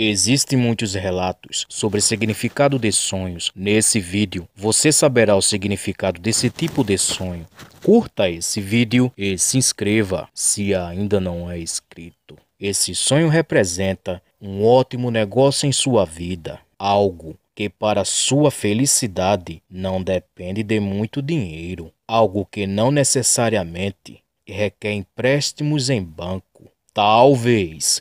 Existem muitos relatos sobre o significado de sonhos. Nesse vídeo, você saberá o significado desse tipo de sonho. Curta esse vídeo e se inscreva se ainda não é inscrito. Esse sonho representa um ótimo negócio em sua vida, algo que para sua felicidade não depende de muito dinheiro, algo que não necessariamente requer empréstimos em banco. Talvez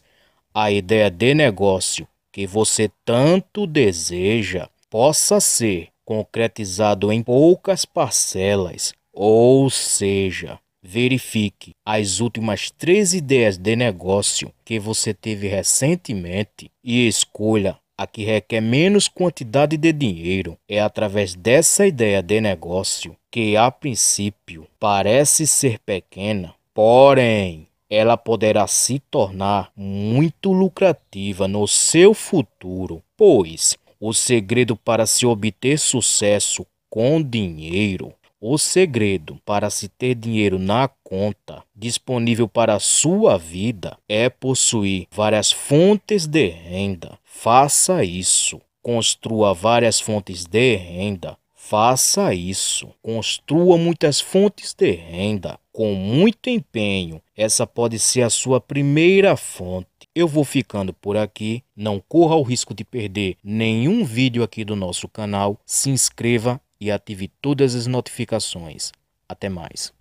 a ideia de negócio que você tanto deseja possa ser concretizado em poucas parcelas, ou seja, verifique as últimas três ideias de negócio que você teve recentemente e escolha a que requer menos quantidade de dinheiro. É através dessa ideia de negócio que, a princípio, parece ser pequena, porém ela poderá se tornar muito lucrativa no seu futuro, pois o segredo para se obter sucesso com dinheiro, o segredo para se ter dinheiro na conta disponível para a sua vida é possuir várias fontes de renda. Faça isso. Construa várias fontes de renda Faça isso. Construa muitas fontes de renda. Com muito empenho, essa pode ser a sua primeira fonte. Eu vou ficando por aqui. Não corra o risco de perder nenhum vídeo aqui do nosso canal. Se inscreva e ative todas as notificações. Até mais.